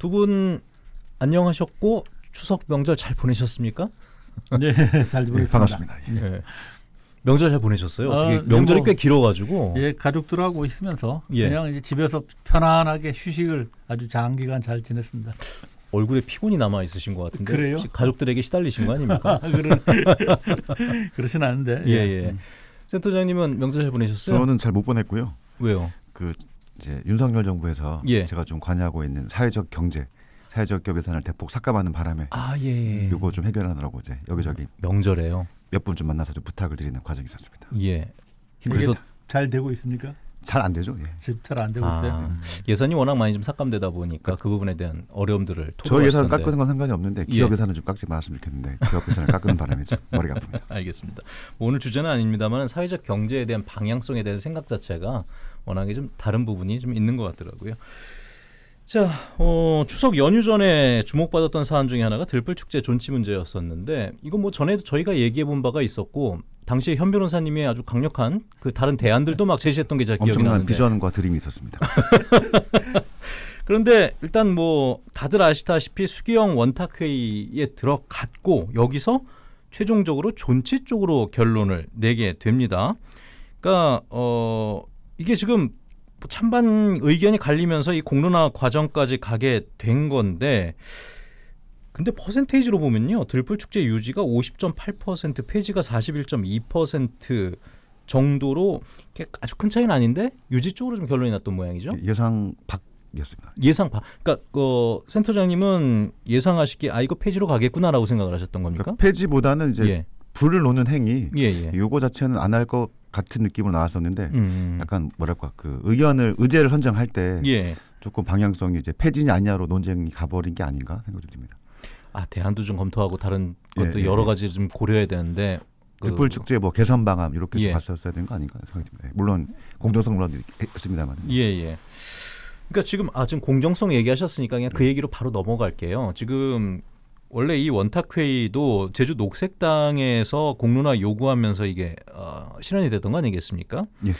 두 분 안녕하셨고 추석 명절 잘 보내셨습니까? 네, 잘 예, 보냈습니다. 예, 반갑습니다. 예. 네. 명절 잘 보내셨어요? 아, 어떻게 어, 명절이 뭐, 꽤 길어가지고 예 가족들하고 있으면서 예. 그냥 이제 집에서 편안하게 휴식을 아주 장기간 잘 지냈습니다. 얼굴에 피곤이 남아 있으신 것 같은데 그래요? 가족들에게 시달리신 거 아닙니까? 그러진 않은데. 예, 예. 예. 음. 센터장님은 명절 잘 보내셨어요? 저는 잘 못 보냈고요. 왜요? 그 이제 윤석열 정부에서 예. 제가 좀 관여하고 있는 사회적 경제 사회적 기업 예산을 대폭 삭감하는 바람에 아, 예, 예, 예, 요거 좀 해결하느라고 이제 여기저기 명절에요. 몇분 좀 만나서 좀 부탁을 드리는 과정이 있었습니다. 예. 그래서 잘 되고 있습니까? 잘 안 되죠. 예. 지금 잘안 되고 아, 있어요. 예산이 워낙 많이 좀 삭감되다 보니까 그러니까 그 부분에 대한 어려움들을 저 예산 깎는 건 상관이 없는데 기업 예. 예산은 좀 깎지 말았으면 좋겠는데 기업 예산을 깎는 바람에 좀 머리가 아픕니다. 알겠습니다. 뭐 오늘 주제는 아닙니다만 사회적 경제에 대한 방향성에 대한 생각 자체가 워낙에 좀 다른 부분이 좀 있는 것 같더라고요. 자, 어, 추석 연휴 전에 주목받았던 사안 중에 하나가 들불축제 존치 문제였었는데 이건 뭐 전에도 저희가 얘기해 본 바가 있었고 당시에 현 변호사님이 아주 강력한 그 다른 대안들도 막 제시했던 게잘 기억이 나는데 비전과 드림이 있었습니다. 그런데 일단 뭐 다들 아시다시피 수기영 원탁회의에 들어갔고 여기서 최종적으로 존치 쪽으로 결론을 내게 됩니다. 그러니까 어 이게 지금 뭐 찬반 의견이 갈리면서 이 공론화 과정까지 가게 된 건데 근데 퍼센테이지로 보면요. 들풀 축제 유지가 50.8%, 폐지가 41.2% 정도로 아주 큰 차이는 아닌데 유지 쪽으로 좀 결론이 났던 모양이죠. 예, 예상 밖이었습니다. 예상 밖. 그러니까 그 센터장님은 예상하시기아 이거 폐지로 가겠구나라고 생각을 하셨던 겁니까? 그러니까 폐지보다는 이제 예. 불을 놓는 행위 예, 예. 요거 자체는 안할것 같은 느낌으로 나왔었는데 음, 음. 약간 뭐랄까 그 의견을 의제를 선정할 때 예. 조금 방향성이 이제 폐진이 아니냐로 논쟁이 가버린 게 아닌가 생각이 듭니다. 아 대안도 좀 검토하고 다른 예, 것도 예, 여러 예. 가지 좀 고려해야 되는데 득불 그... 축제 뭐 개선 방안 이렇게 좀 예. 봤었어야 되는 거 아닌가 생각이 듭니다. 물론 공정성 물론 있습니다만. 예예. 그러니까 지금 아 지금 공정성 얘기하셨으니까 그냥 그 얘기로 바로 넘어갈게요. 지금 원래 이 원탁회의도 제주 녹색당에서 공론화 요구하면서 이게 어, 실현이 되던거 아니겠습니까? 예.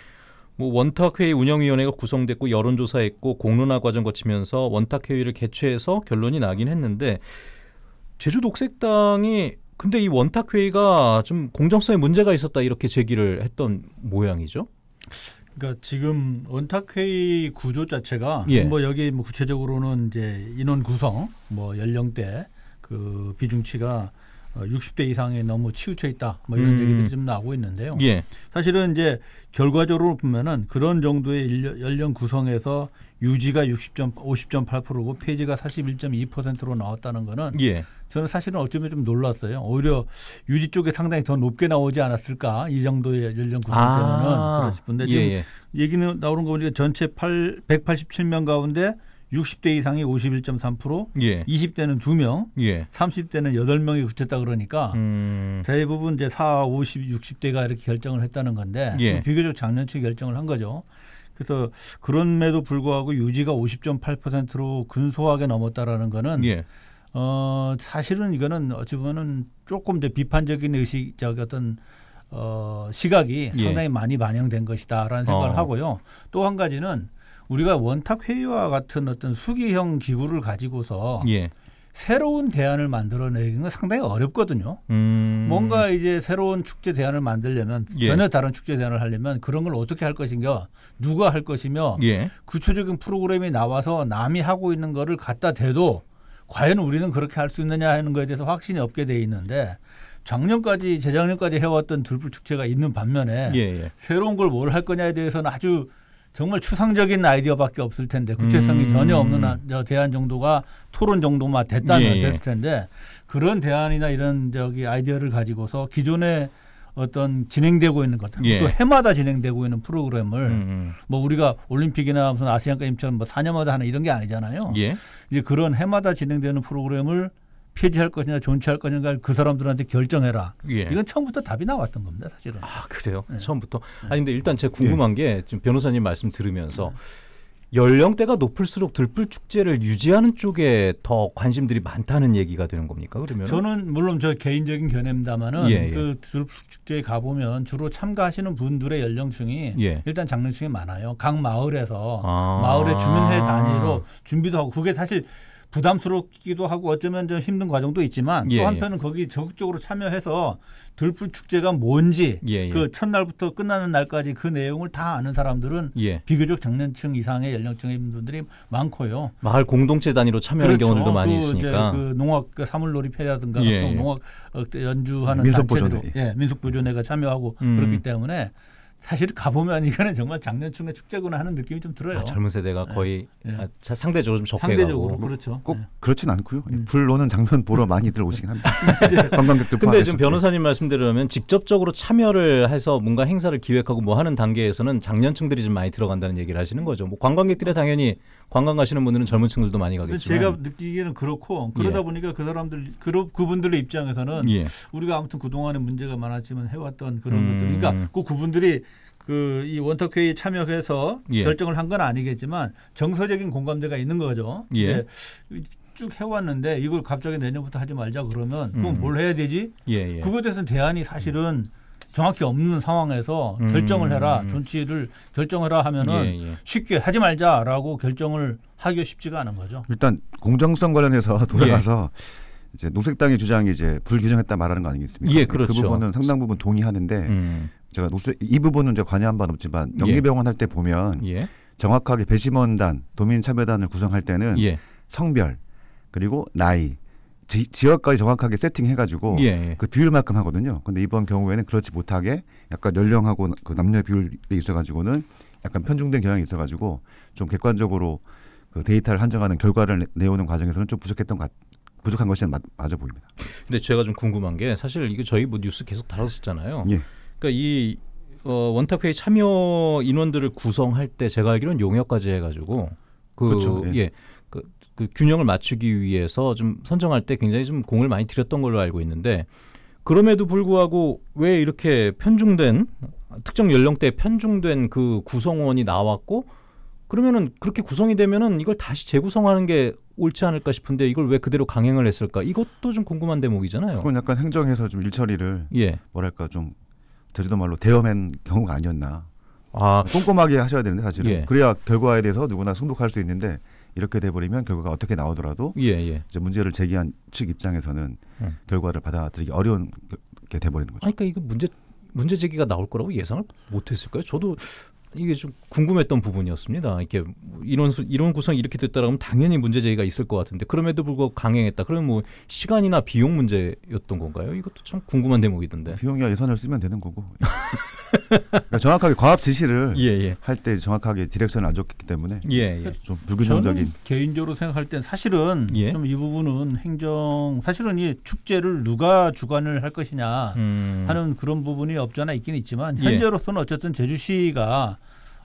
뭐 원탁회의 운영위원회가 구성됐고 여론조사했고 공론화 과정 거치면서 원탁회의를 개최해서 결론이 나긴 했는데 제주 녹색당이 근데 이 원탁회의가 좀 공정성에 문제가 있었다 이렇게 제기를 했던 모양이죠. 그러니까 지금 원탁회의 구조 자체가 예. 뭐 여기 뭐 구체적으로는 이제 인원 구성, 뭐 연령대, 그 비중치가 60대 어, 이상에 너무 치우쳐 있다. 뭐 이런 음. 얘기들이 좀 나오고 있는데요. 예. 사실은 이제 결과적으로 보면은 그런 정도의 연령 구성에서 유지가 60점 50.8%고 폐지가 41.2%로 나왔다는 거는 예. 저는 사실은 어쩌면 좀 놀랐어요. 오히려 유지 쪽에 상당히 더 높게 나오지 않았을까 이 정도의 연령 구성 때문에는 아. 그렇 싶은데 예, 지금 예, 얘기는 나오는 거 보니까 전체 8, 187명 가운데 60대 이상이 51.3%, 예. 20대는 2명, 예. 30대는 8명이 그쳤다 그러니까 음. 대부분 이제 4, 50, 60대가 이렇게 결정을 했다는 건데 예. 비교적 작년치 결정을 한 거죠. 그래서 그런에도 불구하고 유지가 50.8%로 근소하게 넘었다라는 거는 예. 어, 사실은 이거는 어찌 보면은 조금 더 비판적인 의식, 적 어떤 어, 시각이 예. 상당히 많이 반영된 것이다라는 생각을 어. 하고요. 또 한 가지는 우리가 원탁 회의와 같은 어떤 수기형 기구를 가지고서 예. 새로운 대안을 만들어내기는 상당히 어렵거든요. 음. 뭔가 이제 새로운 축제 대안을 만들려면 예. 전혀 다른 축제 대안을 하려면 그런 걸 어떻게 할 것인가, 누가 할 것이며 예. 구체적인 프로그램이 나와서 남이 하고 있는 거를 갖다 대도 과연 우리는 그렇게 할 수 있느냐 하는 거에 대해서 확신이 없게 돼 있는데 작년까지 재작년까지 해왔던 들불 축제가 있는 반면에 예. 예. 새로운 걸 뭘 할 거냐에 대해서는 아주 정말 추상적인 아이디어밖에 없을 텐데 구체성이 음. 전혀 없는 아, 대안 정도가 토론 정도만 됐다면 예. 됐을 텐데 그런 대안이나 이런 저기 아이디어를 가지고서 기존에 어떤 진행되고 있는 것, 예. 또 해마다 진행되고 있는 프로그램을 음. 음. 뭐 우리가 올림픽이나 무슨 아시안게임처럼 뭐 4년마다 하는 이런 게 아니잖아요. 예. 이제 그런 해마다 진행되는 프로그램을 폐지할 것이냐 존치할 것인가 그 사람들한테 결정해라. 예. 이건 처음부터 답이 나왔던 겁니다, 사실은. 아 그래요? 네. 처음부터. 아니 근데 일단 제가 예. 궁금한 게 지금 변호사님 말씀 들으면서 연령대가 높을수록 들불 축제를 유지하는 쪽에 더 관심들이 많다는 얘기가 되는 겁니까? 그러면 저는 물론 저 개인적인 견해입니다만은 예, 예. 그 들불 축제에 가 보면 주로 참가하시는 분들의 연령층이 예. 일단 장년층이 많아요. 각 마을에서 아~ 마을의 주민회 단위로 준비도 하고 그게 사실 부담스럽기도 하고 어쩌면 좀 힘든 과정도 있지만 예, 또 예. 한편은 거기 적극적으로 참여해서 들풀 축제가 뭔지 예, 예. 그 첫날부터 끝나는 날까지 그 내용을 다 아는 사람들은 예. 비교적 장년층 이상의 연령층인 분들이 많고요. 마을 공동체 단위로 참여하는 그렇죠. 경우들도 그 많이 있으니까. 그 농악 그 사물놀이패라든가 예, 농악 어, 연주하는 민속보조도 예, 민속보조회가 참여하고 음. 그렇기 때문에 사실 가보면 이거는 정말 장년충의 축제구나 하는 느낌이 좀 들어요. 아, 젊은 세대가 네. 거의 네. 아, 상대적으로 좀 적게 상대적으로 가고. 그렇죠. 꼭 네. 그렇진 않고요. 음. 불로는 장면 보러 많이들 오시긴 합니다. 네. 관광객들 근데 지금 변호사님 말씀대로면 직접적으로 참여를 해서 뭔가 행사를 기획하고 뭐 하는 단계에서는 장년층들이 좀 많이 들어간다는 얘기를 하시는 거죠. 뭐 관광객들이 당연히 관광 가시는 분들은 젊은 층들도 많이 가겠지만 제가 느끼기에는 그렇고 그러다 예. 보니까 그 사람들 그 그분들의 입장에서는 예. 우리가 아무튼 그동안에 문제가 많았지만 해왔던 그런 음. 것들 그러니까 음. 그 그분들이 그이 원탁회의 참여해서 예. 결정을 한 건 아니겠지만 정서적인 공감대가 있는 거죠. 예. 예. 쭉 해왔는데 이걸 갑자기 내년부터 하지 말자 그러면 그럼 음. 뭘 해야 되지? 예, 예. 그거에 대해서는 대안이 사실은 정확히 없는 상황에서 음. 결정을 해라 음. 존치를 결정해라 하면은 예, 예, 쉽게 하지 말자라고 결정을 하기가 쉽지가 않은 거죠. 일단 공정성 관련해서 돌아가서 예. 이제 녹색당의 주장이 이제 불규정했다 말하는 거 아니겠습니까? 예, 그 그렇죠. 그 부분은 상당 부분 동의하는데 음. 제가 녹색 이 부분은 제 관여한 바는 없지만 예. 영리병원 할 때 보면 예. 정확하게 배심원단, 도민참여단을 구성할 때는 예. 성별 그리고 나이 지, 역까지 정확하게 세팅해가지고 예, 그 비율만큼 하거든요. 근데 이번 경우에는 그렇지 못하게 약간 연령하고 그 남녀 비율이 있어가지고는 약간 편중된 경향이 있어가지고 좀 객관적으로 그 데이터를 한정하는 결과를 내오는 과정에서는 좀 부족했던 것 같아요. 부족한 것이 맞, 맞아 보입니다. 근데 제가 좀 궁금한 게 사실 이거 저희 뭐 뉴스 계속 다뤘었잖아요. 예. 그러니까 이 어, 원탁회의 참여 인원들을 구성할 때 제가 알기로는 용역까지 해가지고 그 그렇죠. 예. 예. 그, 그 균형을 맞추기 위해서 좀 선정할 때 굉장히 좀 공을 많이 들였던 걸로 알고 있는데 그럼에도 불구하고 왜 이렇게 편중된 특정 연령대에 편중된 그 구성원이 나왔고 그러면은 그렇게 구성이 되면은 이걸 다시 재구성하는 게 옳지 않을까 싶은데 이걸 왜 그대로 강행을 했을까? 이것도 좀 궁금한 대목이잖아요. 그건 약간 행정에서 좀 일처리를 예. 뭐랄까 좀 제주도 말로 대엄한 경우가 아니었나. 아 꼼꼼하게 하셔야 되는데 사실은 예. 그래야 결과에 대해서 누구나 승복할 수 있는데 이렇게 돼버리면 결과가 어떻게 나오더라도 예, 예. 이제 문제를 제기한 측 입장에서는 음. 결과를 받아들이기 어려운 게 돼버리는 거죠. 그러니까 이거 문제 문제 제기가 나올 거라고 예상을 못했을까요? 저도 이게 좀 궁금했던 부분이었습니다. 이렇게 이런 수, 이런 구성이 이렇게 됐다라면 당연히 문제 제기가 있을 것 같은데 그럼에도 불구하고 강행했다. 그러면 뭐 시간이나 비용 문제였던 건가요? 이것도 참 궁금한 대목이던데. 비용이야 예산을 쓰면 되는 거고. 그러니까 정확하게 과업 지시를 예, 예. 할때 정확하게 디렉션을 안 줬기 때문에 예, 예. 좀 불균형적인. 개인적으로 생각할 땐 사실은 예. 좀이 부분은 행정 사실은 이 축제를 누가 주관을 할 것이냐 음. 하는 그런 부분이 없잖아 있긴 있지만 예. 현재로서는 어쨌든 제주시가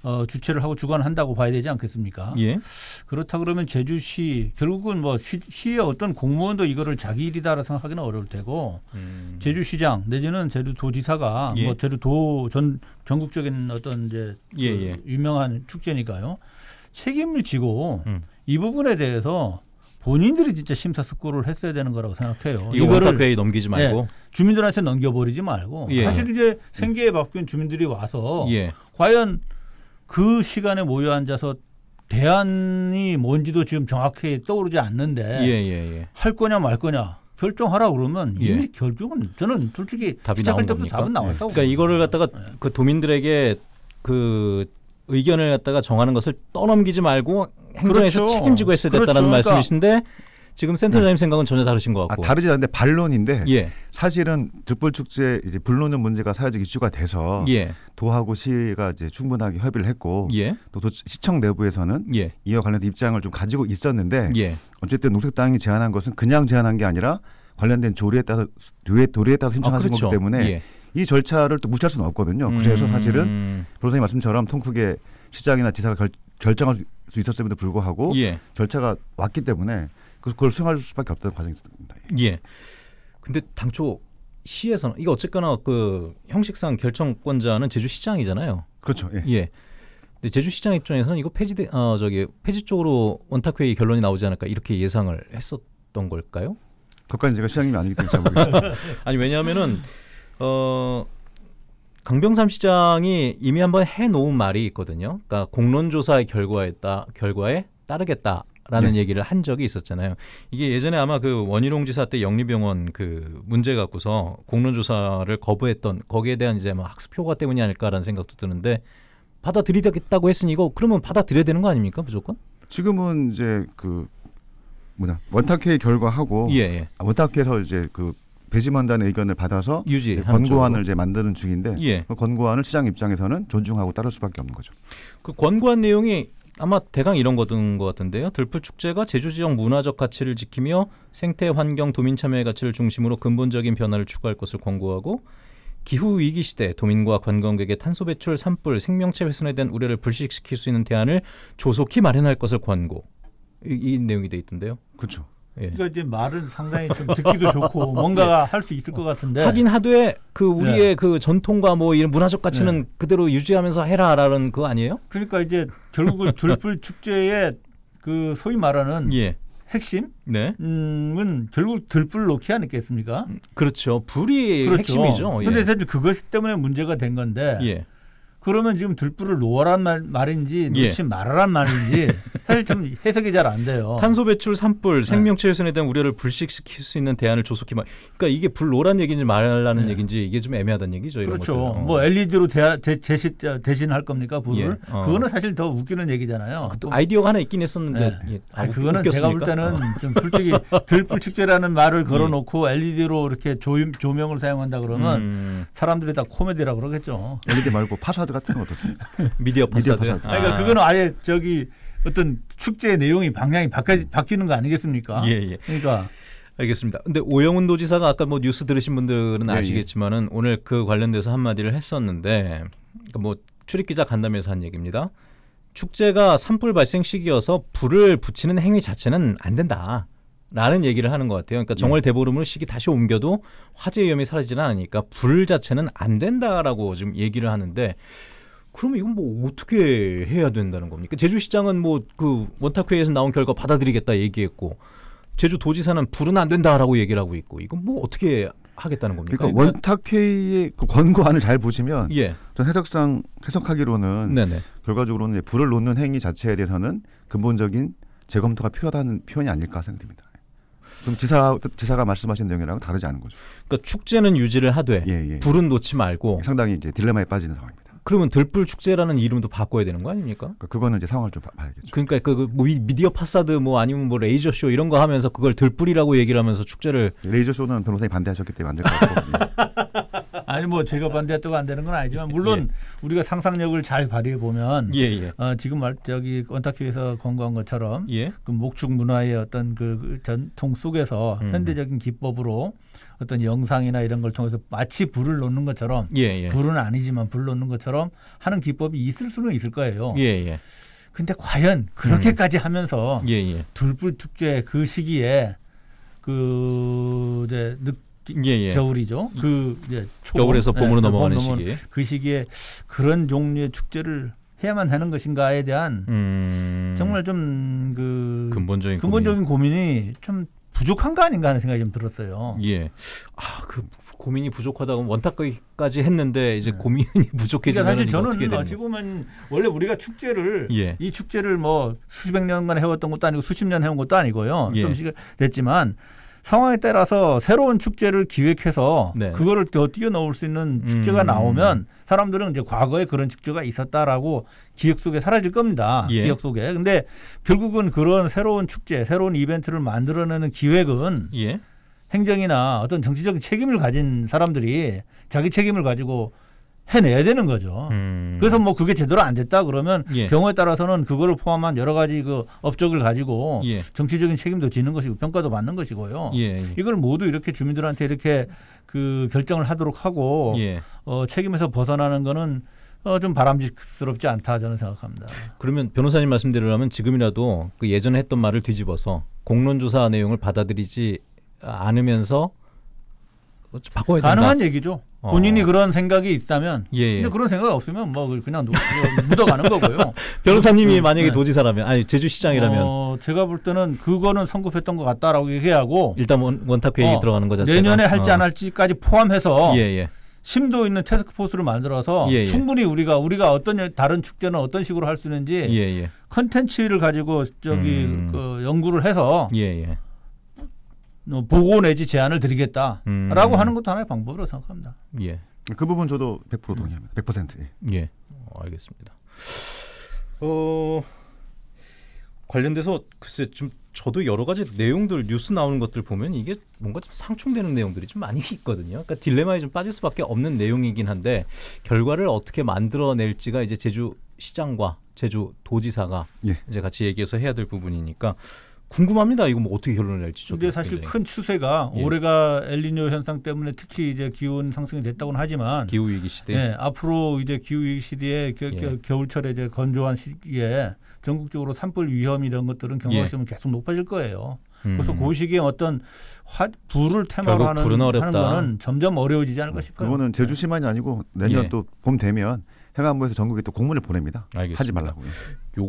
어, 주최를 하고 주관한다고 봐야 되지 않겠습니까? 예. 그렇다 그러면 제주시 결국은 뭐 시, 시의 어떤 공무원도 이거를 자기 일이다라 생각하기는 어려울 테고 음. 제주시장 내지는 제주도지사가 예. 뭐 제주도 전 전국적인 어떤 이제 그 예, 예. 유명한 축제니까요 책임을 지고 음. 이 부분에 대해서 본인들이 진짜 심사숙고를 했어야 되는 거라고 생각해요. 이거를 회의 넘기지 예, 말고 네, 주민들한테 넘겨버리지 말고 예. 사실 이제 생계에 바뀐 주민들이 와서 예. 과연 그 시간에 모여 앉아서 대안이 뭔지도 지금 정확히 떠오르지 않는데 예, 예, 예. 할 거냐 말 거냐 결정하라 그러면 예. 이미 결정은 저는 솔직히 답이 시작할 때부터 겁니까? 답은 예. 나왔다고. 그러니까 이거를 갖다가 예. 그 도민들에게 그 의견을 갖다가 정하는 것을 떠넘기지 말고 행정에서 그렇죠. 책임지고 했어야 됐다는 그렇죠. 그러니까 말씀이신데 지금 센터장님 네. 생각은 전혀 다르신 것 아, 같고. 아, 다르지 않은데 반론인데. 예. 사실은 득불 축제 이제 불노는 문제가 사회적 이슈가 돼서 예. 도하고 시가 이제 충분하게 협의를 했고 예. 또 도, 시청 내부에서는 예. 이와 관련된 입장을 좀 가지고 있었는데 예. 어쨌든 녹색당이 제안한 것은 그냥 제안한 게 아니라 관련된 조례에 따라 조례 도리에 따라 신청하신 아, 그렇죠. 거기 때문에 예. 이 절차를 또 무시할 수는 없거든요. 그래서 사실은 음. 변호사님 말씀처럼 통크게 시장이나 지사가 결, 결정할 수 있었음에도 불구하고 예. 절차가 왔기 때문에 그, 그걸 수용할 수밖에 없다는 과정이 있습니다. 예. 근데 당초 시에서는 이거 어쨌거나 그 형식상 결정권자는 제주시장이잖아요. 그렇죠. 예. 예. 근데 제주시장 입장에서는 이거 폐지 어, 저기 폐지 쪽으로 원탁회의 결론이 나오지 않을까 이렇게 예상을 했었던 걸까요? 그까지 제가 시장님이 아니기 때문에 잘 모르겠어요. 아니 왜냐하면은 어 강병삼 시장이 이미 한번 해놓은 말이 있거든요. 그러니까 공론조사의 결과에 따 결과에 따르겠다 라는 네. 얘기를 한 적이 있었잖아요. 이게 예전에 아마 그 원희룡 지사 때 영리병원 그 문제 갖고서 공론조사를 거부했던 거기에 대한 이제 막 학습 효과 때문이 아닐까라는 생각도 드는데 받아들이겠다고 했으니 이거 그러면 받아들여야 되는 거 아닙니까 무조건? 지금은 이제 그 뭐냐 원탁회의 결과하고 예, 예. 아, 원탁회에서 이제 그 배심원단의 의견을 받아서 유지 권고안을 이제 만드는 중인데 예. 그 권고안을 시장 입장에서는 존중하고 따를 수밖에 없는 거죠. 그 권고안 내용이 아마 대강 이런 거든 것 같은데요. 들풀 축제가 제주 지역 문화적 가치를 지키며 생태 환경 도민 참여의 가치를 중심으로 근본적인 변화를 추구할 것을 권고하고 기후 위기 시대 도민과 관광객의 탄소 배출 산불 생명체 훼손에 대한 우려를 불식시킬 수 있는 대안을 조속히 마련할 것을 권고 이, 이 내용이 돼 있던데요. 그렇죠. 그러니까 이제 말은 상당히 좀 듣기도 좋고 뭔가 네. 할수 있을 것 같은데 하긴 하되 그 우리의 네. 그 전통과 뭐 이런 문화적 가치는 네. 그대로 유지하면서 해라라는 그 아니에요? 그러니까 이제 결국은 들불 축제의 그 소위 말하는 예. 핵심? 네. 음은 결국 들불 놓기 아니겠습니까? 음, 그렇죠. 불이 그렇죠. 핵심이죠. 그런데 예. 사실 그것 때문에 문제가 된 건데 예. 그러면 지금 들불을 놓아란 말, 인지 놓지 말아란 말인지 사실 좀 해석이 잘 안 돼요. 탄소 배출 산불 네. 생명체 훼손에 대한 우려를 불식시킬 수 있는 대안을 조속히 말. 그러니까 이게 불로란 얘기인지 말라는 네. 얘기인지 이게 좀 애매하다는 얘기죠. 그렇죠. 것들은. 뭐 LED로 어. 대, 대, 제시, 대신할 겁니까 불을? 예. 어. 그거는 사실 더 웃기는 얘기잖아요. 아, 또 아이디어가 하나 있긴 했었는데. 네. 예. 아, 아, 그거는 웃겼습니까? 제가 볼 때는 어. 좀 솔직히 들불축제라는 말을 예. 걸어놓고 LED로 이렇게 조임, 조명을 사용한다 그러면 음. 사람들이 다 코미디라 그러겠죠. LED 말고 파사드 같은 거어 미디어 파사드. 미디어 파사드. 그러니까 아. 그러니까 그거는 아예 저기 어떤 축제의 내용이 방향이 바뀌, 바뀌는 거 아니겠습니까? 예, 예. 그러니까 알겠습니다. 근데 오영훈 도지사가 아까 뭐 뉴스 들으신 분들은 예, 예. 아시겠지만은 오늘 그 관련돼서 한마디를 했었는데 그러니까 뭐 출입기자 간담회에서 한 얘기입니다. 축제가 산불 발생 시기여서 불을 붙이는 행위 자체는 안 된다. 라는 얘기를 하는 것 같아요. 그러니까 정월 네. 대보름으로 시기 다시 옮겨도 화재 위험이 사라지지는 않으니까 불 자체는 안 된다라고 지금 얘기를 하는데 그러면 이건 뭐 어떻게 해야 된다는 겁니까? 제주시장은 뭐 그 원탁회의에서 나온 결과 받아들이겠다 얘기했고 제주도지사는 불은 안 된다라고 얘기를 하고 있고 이건 뭐 어떻게 하겠다는 겁니까? 그러니까 원탁회의의 그 권고안을 잘 보시면 예. 전 해석상 해석하기로는 네네. 결과적으로는 불을 놓는 행위 자체에 대해서는 근본적인 재검토가 필요하다는 표현이 아닐까 생각됩니다. 그럼 지사 지사가 말씀하신 내용이랑 다르지 않은 거죠. 그러니까 축제는 유지를 하되 예, 예, 불은 놓지 말고 상당히 이제 딜레마에 빠지는 상황입니다. 그러면 들불 축제라는 이름도 바꿔야 되는 거 아닙니까? 그러니까 그거는 이제 상황을 좀 봐, 야겠죠 그러니까 그뭐 그 미디어 파사드 뭐 아니면 뭐 레이저 쇼 이런 거 하면서 그걸 들불이라고 얘기를 하면서 축제를 레이저 쇼는 변호사님 반대하셨기 때문에 안될것 같요 아니 뭐 제가 반대했다고 안 되는 건 아니지만 물론 예, 예. 우리가 상상력을 잘 발휘해 보면 예, 예. 어, 지금 말 저기 원탁큐에서 권고한 것처럼 예. 그 목축 문화의 어떤 그, 그 전통 속에서 음. 현대적인 기법으로 어떤 영상이나 이런 걸 통해서 마치 불을 놓는 것처럼 예, 예. 불은 아니지만 불 놓는 것처럼 하는 기법이 있을 수는 있을 거예요. 예, 예. 근데 과연 그렇게까지 음. 하면서 예, 예. 둘불 축제 그 시기에 그 이제 늦 예, 예. 겨울이죠. 그 이제 초, 겨울에서 예, 봄으로 넘어가는 시기. 그 시기에 그런 종류의 축제를 해야만 하는 것인가에 대한 음... 정말 좀 그 근본적인, 근본적인 고민. 고민이 좀 부족한 거 아닌가 하는 생각이 좀 들었어요. 예. 아, 그 고민이 부족하다고 원탁까지 했는데 이제 네. 고민이 부족해지면 그러니까 사실 저는 어찌 보면 원래 우리가 축제를 예. 이 축제를 뭐 수십 년간 해왔던 것도 아니고 수십 년 해온 것도 아니고요. 예. 좀씩 됐지만 상황에 따라서 새로운 축제를 기획해서 네. 그거를 더 뛰어넘을 수 있는 축제가 음. 나오면 사람들은 이제 과거에 그런 축제가 있었다라고 기억 속에 사라질 겁니다. 예. 기억 속에. 근데 결국은 그런 새로운 축제, 새로운 이벤트를 만들어내는 기획은 예. 행정이나 어떤 정치적인 책임을 가진 사람들이 자기 책임을 가지고 해내야 되는 거죠. 음. 그래서 뭐 그게 제대로 안 됐다 그러면 예. 경우에 따라서는 그거를 포함한 여러 가지 그 업적을 가지고 예. 정치적인 책임도 지는 것이고 평가도 받는 것이고요. 예. 예. 이걸 모두 이렇게 주민들한테 이렇게 그 결정을 하도록 하고 예. 어, 책임에서 벗어나는 거는 어, 좀 바람직스럽지 않다 저는 생각합니다. 그러면 변호사님 말씀대로 라면 지금이라도 그 예전에 했던 말을 뒤집어서 공론조사 내용을 받아들이지 않으면서 어, 바꿔야 된다. 가능한 얘기죠. 어. 본인이 어. 그런 생각이 있다면 예. 예. 근데 그런 생각 이 없으면 뭐 그냥 묻어가는 거고요. 변호사님이 네. 만약에 네. 도지사라면 아니 제주시장이라면 어, 제가 볼 때는 그거는 성급했던 것 같다라고 얘기하고 일단 원, 탑 회의 어, 들어가는 거잖아요 내년에 할지 어. 안 할지까지 포함해서 예, 예. 심도 있는 테스크포스를 만들어서 예, 예. 충분히 우리가 우리가 어떤 다른 축제는 어떤 식으로 할 수 있는지 예, 컨텐츠를 가지고 저기 음. 그 연구를 해서 어, 보고 내지 제안을 드리겠다라고 음. 하는 것도 하나의 방법으로 생각합니다. 예. 그 부분 저도 100% 동의합니다. 100%. 예. 예. 어, 알겠습니다. 어 관련돼서 글쎄 좀 저도 여러 가지 내용들 뉴스 나오는 것들 보면 이게 뭔가 좀 상충되는 내용들이 좀 많이 있거든요. 그러니까 딜레마에 좀 빠질 수밖에 없는 내용이긴 한데 결과를 어떻게 만들어낼지가 이제 제주 시장과 제주 도지사가 예. 이제 같이 얘기해서 해야 될 부분이니까 궁금합니다. 이거 뭐 어떻게 결론을 낼지. 근데 사실 큰 추세가 예. 올해가 엘니뇨 현상 때문에 특히 이제 기온 상승이 됐다고는 하지만 기후 위기 시대. 예, 앞으로 이제 기후 위기 시대에 겨, 예. 겨울철에 이제 건조한 시기에 전국적으로 산불 위험 이런 것들은 경우하시면 예. 계속 높아질 거예요. 그래서 고 음. 그 시기에 어떤 화, 불을 테마로 하는, 하는 거는 점점 어려워지지 않을까 싶어요. 네. 그거는 제주시만이 네. 아니고 내년 예. 또봄 되면 해관부에서 전국에 또 공문을 보냅니다. 알겠습니다. 하지 말라고요.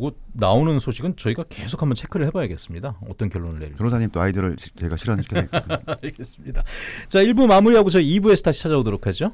거 나오는 소식은 저희가 계속 한번 체크를 해봐야겠습니다. 어떤 결론을 내릴지. 변호사님 또 아이디어를 제가 실현시켜야겠거든요. 알겠습니다. 자, 1부 마무리하고 저희 2부에서 다시 찾아오도록 하죠.